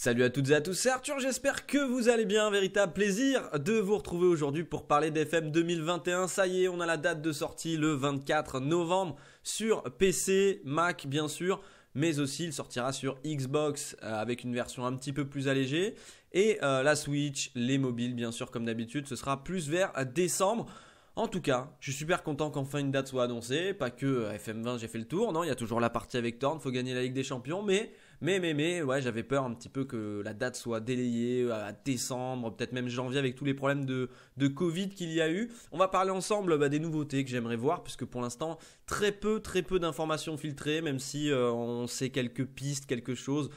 Salut à toutes et à tous, c'est Arthur, j'espère que vous allez bien, véritable plaisir de vous retrouver aujourd'hui pour parler d'FM 2021, ça y est, on a la date de sortie le 24 novembre sur PC, Mac bien sûr, mais aussi il sortira sur Xbox euh, avec une version un petit peu plus allégée, et euh, la Switch, les mobiles bien sûr comme d'habitude, ce sera plus vers euh, décembre. En tout cas, je suis super content qu'enfin une date soit annoncée, pas que FM20 j'ai fait le tour, non, il y a toujours la partie avec Thorn, faut gagner la Ligue des Champions, mais... Mais, mais, mais, ouais, j'avais peur un petit peu que la date soit délayée euh, à décembre, peut-être même janvier avec tous les problèmes de, de Covid qu'il y a eu. On va parler ensemble bah, des nouveautés que j'aimerais voir, puisque pour l'instant, très peu, très peu d'informations filtrées, même si euh, on sait quelques pistes, quelque chose.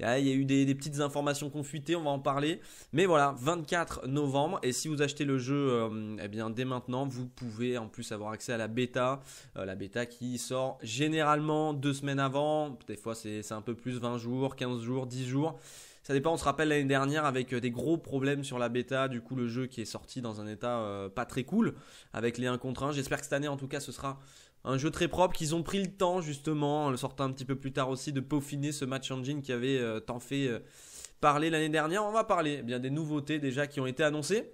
Il y, a eu des, petites informations confutées on va en parler. Mais voilà, 24 novembre. Et si vous achetez le jeu, euh, eh bien dès maintenant, vous pouvez en plus avoir accès à la bêta. Euh, la bêta qui sort généralement deux semaines avant. Des fois, c'est un peu plus 20 jours, 15 jours, 10 jours. Ça dépend, on se rappelle l'année dernière avec euh, des gros problèmes sur la bêta, du coup le jeu qui est sorti dans un état pas très cool avec les 1 contre 1. J'espère que cette année en tout cas ce sera un jeu très propre qu'ils ont pris le temps justement, en le sortant un petit peu plus tard aussi, de peaufiner ce match engine qui avait euh, tant fait euh, parler l'année dernière. On va parler eh bien des nouveautés déjà qui ont été annoncées.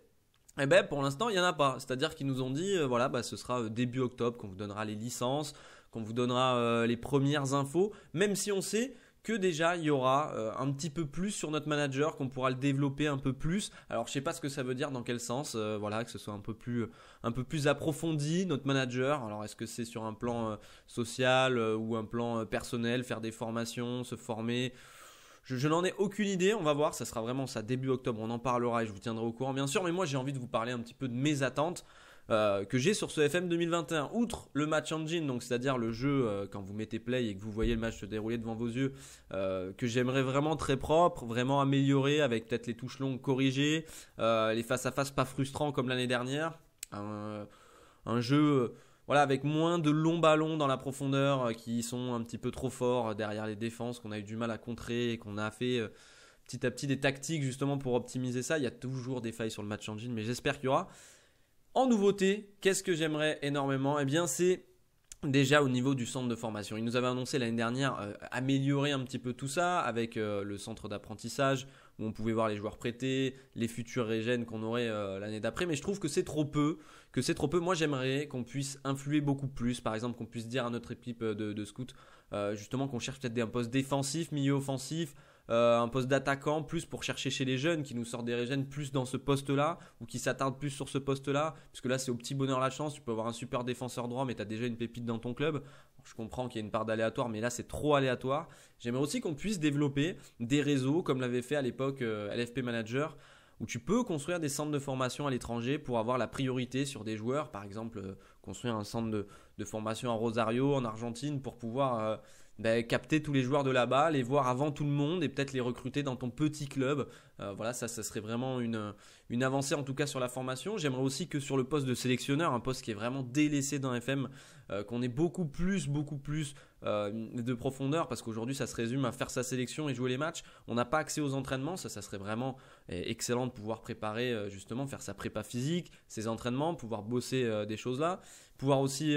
Eh ben pour l'instant il y en a pas, c'est-à-dire qu'ils nous ont dit euh, voilà bah ce sera début octobre qu'on vous donnera les licences, qu'on vous donnera les premières infos, même si on sait que déjà il y aura euh, un petit peu plus sur notre manager, qu'on pourra le développer un peu plus. Alors je sais pas ce que ça veut dire, dans quel sens, euh, voilà, que ce soit un peu plus, un peu plus approfondi notre manager. Alors est-ce que c'est sur un plan euh, social ou un plan personnel, faire des formations, se former? Je, je n'en ai aucune idée, on va voir, ça sera vraiment ça début octobre, on en parlera et je vous tiendrai au courant bien sûr, mais moi j'ai envie de vous parler un petit peu de mes attentes. Euh, que j'ai sur ce FM 2021. Outre le match engine, donc c'est-à-dire le jeu euh, quand vous mettez play et que vous voyez le match se dérouler devant vos yeux, euh, que j'aimerais vraiment très propre, vraiment amélioré avec peut-être les touches longues corrigées, les face à face pas frustrants comme l'année dernière, un, un jeu voilà, avec moins de longs ballons dans la profondeur qui sont un petit peu trop forts derrière les défenses qu'on a eu du mal à contrer et qu'on a fait petit à petit des tactiques justement pour optimiser ça. Il y a toujours des failles sur le match engine, mais j'espère qu'il y aura. En nouveauté, qu'est-ce que j'aimerais énormément Eh bien, c'est déjà au niveau du centre de formation. Il nous avait annoncé l'année dernière euh, améliorer un petit peu tout ça avec euh, le centre d'apprentissage où on pouvait voir les joueurs prêtés, les futurs régènes qu'on aurait euh, l'année d'après, mais je trouve que c'est trop peu, que c'est trop peu. Moi, j'aimerais qu'on puisse influer beaucoup plus, par exemple qu'on puisse dire à notre équipe de, de scout justement qu'on cherche peut-être un poste défensif, milieu offensif, euh, un poste d'attaquant plus pour chercher chez les jeunes, qui nous sortent des jeunes plus dans ce poste-là, ou qui s'attardent plus sur ce poste-là, puisque là c'est au petit bonheur la chance, tu peux avoir un super défenseur droit, mais tu as déjà une pépite dans ton club. je comprends qu'il y a une part d'aléatoire, mais là c'est trop aléatoire. J'aimerais aussi qu'on puisse développer des réseaux, comme l'avait fait à l'époque euh, LFP Manager, où tu peux construire des centres de formation à l'étranger pour avoir la priorité sur des joueurs, par exemple euh, construire un centre de, de, formation à Rosario, en Argentine, pour pouvoir ben, capter tous les joueurs de là-bas, les voir avant tout le monde et peut-être les recruter dans ton petit club. Euh, voilà, ça, ça serait vraiment une, une avancée en tout cas sur la formation. J'aimerais aussi que sur le poste de sélectionneur, un poste qui est vraiment délaissé dans FM, euh, qu'on ait beaucoup plus, beaucoup plus euh, de profondeur parce qu'aujourd'hui ça se résume à faire sa sélection et jouer les matchs. On n'a pas accès aux entraînements, ça, ça serait vraiment eh, excellent de pouvoir préparer justement, faire sa prépa physique, ses entraînements, pouvoir bosser des choses là, pouvoir aussi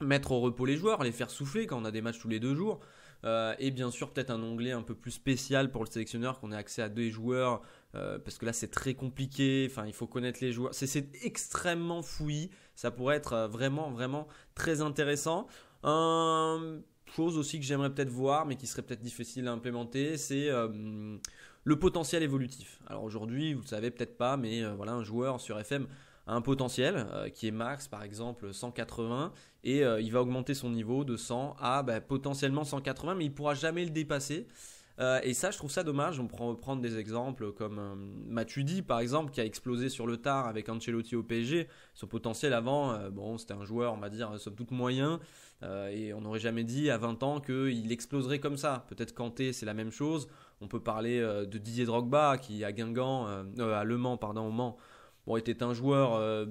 mettre au repos les joueurs, les faire souffler quand on a des matchs tous les deux jours. Euh, et bien sûr peut-être un onglet un peu plus spécial pour le sélectionneur qu'on ait accès à deux joueurs euh, parce que là c'est très compliqué enfin il faut connaître les joueurs c'est extrêmement fouillis ça pourrait être euh, vraiment vraiment très intéressant euh, chose aussi que j'aimerais peut-être voir mais qui serait peut-être difficile à implémenter c'est le potentiel évolutif alors aujourd'hui vous le savez peut-être pas mais voilà un joueur sur FM un potentiel euh, qui est max par exemple 180 et euh, il va augmenter son niveau de 100 à bah, potentiellement 180 mais il pourra jamais le dépasser. Euh, et ça, je trouve ça dommage. On prend prendre des exemples comme euh, par exemple, qui a explosé sur le tard avec Ancelotti au PSG. Son potentiel avant, bon, c'était un joueur, on va dire, somme toute moyen. et on n'aurait jamais dit à 20 ans qu'il exploserait comme ça. Peut-être Kanté, c'est la même chose. On peut parler de Didier Drogba, qui à Guingamp, à Le Mans, pardon, au Mans, Bon, était un joueur euh,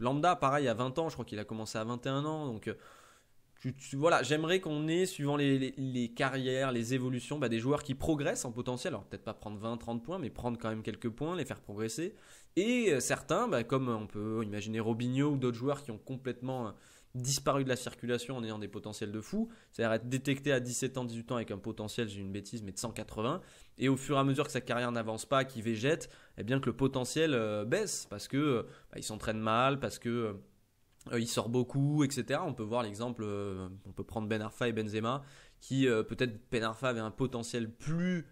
lambda, pareil, à 20 ans, je crois qu'il a commencé à 21 ans. Donc, euh, voilà, j'aimerais qu'on ait, suivant les, carrières, les évolutions, bah, des joueurs qui progressent en potentiel. Alors, peut-être pas prendre 20, 30 points, mais prendre quand même quelques points, les faire progresser. Et euh, certains, bah, comme on peut imaginer Robinho ou d'autres joueurs qui ont complètement disparu de la circulation en ayant des potentiels de fou, c'est-à-dire être détecté à 17 ans, 18 ans avec un potentiel, j'ai une bêtise, mais de 180, et au fur et à mesure que sa carrière n'avance pas, qu'il végète, et eh bien que le potentiel euh, baisse parce que euh, bah, il s'entraîne mal, parce que euh, il sort beaucoup, etc. On peut voir l'exemple, on peut prendre Ben Arfa et Benzema, qui peut-être Ben Arfa avait un potentiel plus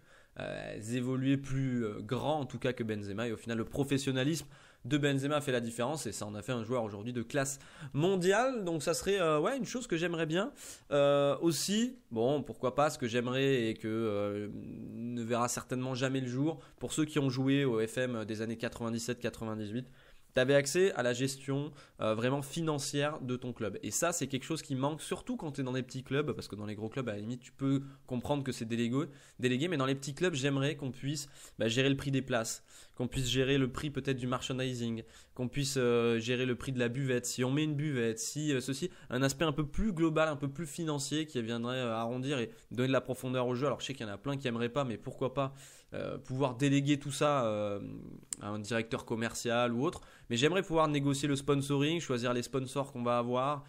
évolué, plus grand en tout cas que Benzema, et au final le professionnalisme de Benzema a fait la différence et ça en a fait un joueur aujourd'hui de classe mondiale. Donc ça serait euh, ouais une chose que j'aimerais bien euh, aussi. Bon pourquoi pas ce que j'aimerais et que euh, ne verra certainement jamais le jour pour ceux qui ont joué au FM des années 97-98. Tu avais accès à la gestion vraiment financière de ton club. Et ça, c'est quelque chose qui manque, surtout quand tu es dans des petits clubs, parce que dans les gros clubs, à la limite, tu peux comprendre que c'est délégué, délégué, mais dans les petits clubs, j'aimerais qu'on puisse bah, gérer le prix des places, qu'on puisse gérer le prix peut-être du merchandising, qu'on puisse euh, gérer le prix de la buvette, si on met une buvette, si euh, ceci, un aspect un peu plus global, un peu plus financier qui viendrait euh, arrondir et donner de la profondeur au jeu. Alors je sais qu'il y en a plein qui aimeraient pas, mais pourquoi pas pouvoir déléguer tout ça à un directeur commercial ou autre. Mais j'aimerais pouvoir négocier le sponsoring, choisir les sponsors qu'on va avoir,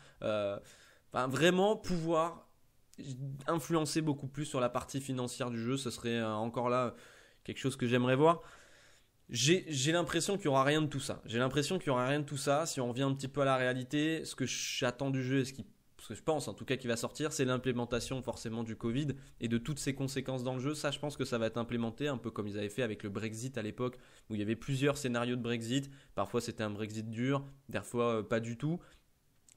vraiment pouvoir influencer beaucoup plus sur la partie financière du jeu. Ce serait encore là quelque chose que j'aimerais voir. J'ai l'impression qu'il n'y aura rien de tout ça. J'ai l'impression qu'il n'y aura rien de tout ça. Si on revient un petit peu à la réalité, ce que j'attends du jeu et ce, que je pense en tout cas qui va sortir, c'est l'implémentation forcément du Covid et de toutes ses conséquences dans le jeu. Ça, je pense que ça va être implémenté un peu comme ils avaient fait avec le Brexit à l'époque, où il y avait plusieurs scénarios de Brexit. Parfois c'était un Brexit dur, fois euh, pas du tout.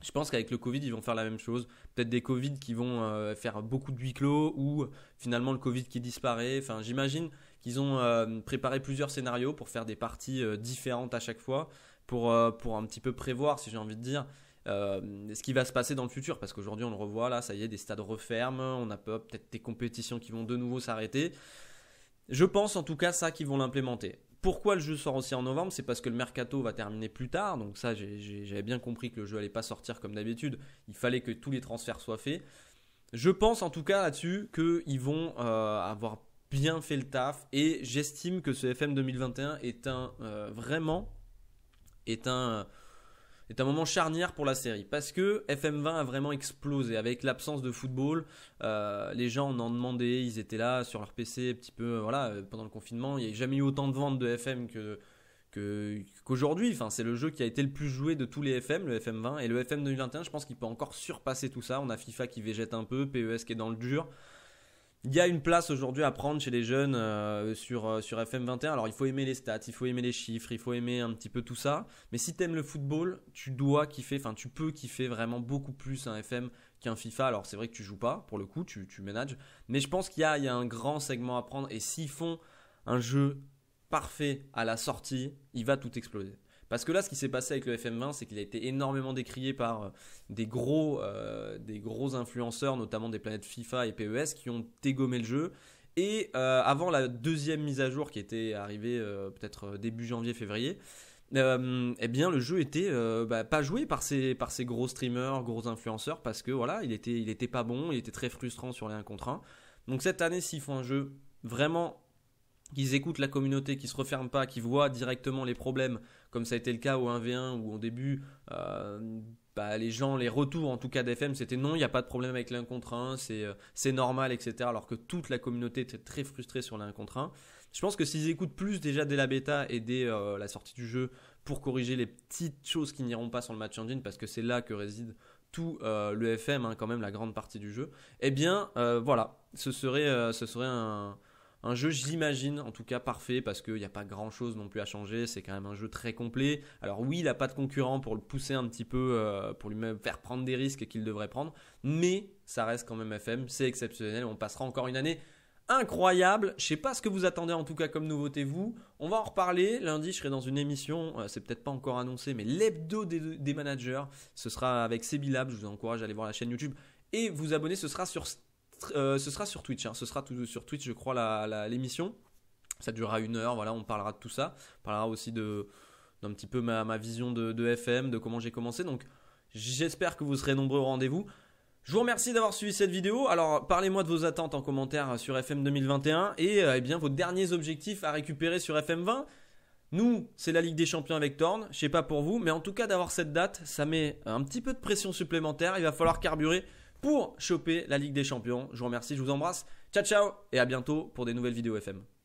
Je pense qu'avec le Covid, ils vont faire la même chose. Peut-être des Covid qui vont euh, faire beaucoup de huis clos ou finalement le Covid qui disparaît. Enfin, j'imagine ils ont euh, préparé plusieurs scénarios pour faire des parties euh, différentes à chaque fois, pour, euh, pour un petit peu prévoir, si j'ai envie de dire, ce qui va se passer dans le futur. Parce qu'aujourd'hui, on le revoit, là, ça y est, des stades referment, on a peut-être des compétitions qui vont de nouveau s'arrêter. Je pense en tout cas ça qu'ils vont l'implémenter. Pourquoi le jeu sort aussi en novembre C'est parce que le mercato va terminer plus tard. Donc ça, j'avais bien compris que le jeu allait pas sortir comme d'habitude. Il fallait que tous les transferts soient faits. Je pense en tout cas là-dessus qu'ils vont avoir bien fait le taf et j'estime que ce FM 2021 est un euh, vraiment est un euh, est un moment charnière pour la série parce que FM20 a vraiment explosé avec l'absence de football. Euh, les gens en ont demandé, ils étaient là sur leur PC un petit peu, voilà, pendant le confinement. Il n'y a jamais eu autant de ventes de FM que qu'aujourd'hui. enfin, c'est le jeu qui a été le plus joué de tous les FM, le FM20 et le FM 2021. Je pense qu'il peut encore surpasser tout ça. On a FIFA qui végète un peu, PES qui est dans le dur il y a une place aujourd'hui à prendre chez les jeunes euh, sur, euh, sur FM21. Alors, il faut aimer les stats, il faut aimer les chiffres, il faut aimer un petit peu tout ça. Mais si tu aimes le football, tu dois kiffer, enfin, tu peux kiffer vraiment beaucoup plus un FM qu'un FIFA. Alors, c'est vrai que tu joues pas, pour le coup, tu, tu ménages. Mais je pense qu'il y a, y a un grand segment à prendre. Et s'ils font un jeu parfait à la sortie, il va tout exploser. Parce que là, ce qui s'est passé avec le FM20, c'est qu'il a été énormément décrié par euh, des gros, euh, des gros influenceurs, notamment des planètes FIFA et PES, qui ont dégommé le jeu. Et euh, avant la deuxième mise à jour qui était arrivée peut-être début janvier-février, eh bien le jeu était bah, pas joué par ces, par ces gros streamers, gros influenceurs, parce que voilà, il était, il était pas bon, il était très frustrant sur les 1 contre 1. Donc cette année, s'ils font un jeu vraiment qu'ils écoutent la communauté, qui se referment pas, qui voient directement les problèmes, comme ça a été le cas au 1v1 ou au début, euh, bah, les gens, les retours en tout cas d'FM, c'était non, il n'y a pas de problème avec l'un contre un, c'est euh, normal, etc. Alors que toute la communauté était très frustrée sur l'un contre un. Je pense que s'ils écoutent plus déjà dès la bêta et dès euh, la sortie du jeu pour corriger les petites choses qui n'iront pas sur le match engine, parce que c'est là que réside tout le FM, hein, quand même la grande partie du jeu, eh bien voilà, ce serait, ce serait un un jeu, j'imagine, en tout cas parfait, parce qu'il n'y a pas grand chose non plus à changer. C'est quand même un jeu très complet. Alors, oui, il n'a pas de concurrent pour le pousser un petit peu, euh, pour lui même faire prendre des risques qu'il devrait prendre, mais ça reste quand même FM. C'est exceptionnel. On passera encore une année incroyable. Je ne sais pas ce que vous attendez en tout cas comme nouveauté vous. On va en reparler. Lundi, je serai dans une émission, euh, c'est peut-être pas encore annoncé, mais l'hebdo des, managers. Ce sera avec Sebilab. Je vous encourage à aller voir la chaîne YouTube et vous abonner. Ce sera sur euh, ce sera sur Twitch, hein. ce sera sur Twitch, je crois, l'émission. ça durera une heure, voilà, on parlera de tout ça. On parlera aussi de d'un petit peu ma, vision de, de, FM, de comment j'ai commencé. Donc j'espère que vous serez nombreux au rendez-vous. Je vous remercie d'avoir suivi cette vidéo. Alors parlez-moi de vos attentes en commentaire sur FM 2021 et euh, eh bien vos derniers objectifs à récupérer sur FM 20. Nous, c'est la Ligue des Champions avec Torn. Je sais pas pour vous, mais en tout cas d'avoir cette date, ça met un petit peu de pression supplémentaire. Il va falloir carburer pour choper la Ligue des Champions. Je vous remercie, je vous embrasse. Ciao ciao et à bientôt pour des nouvelles vidéos FM.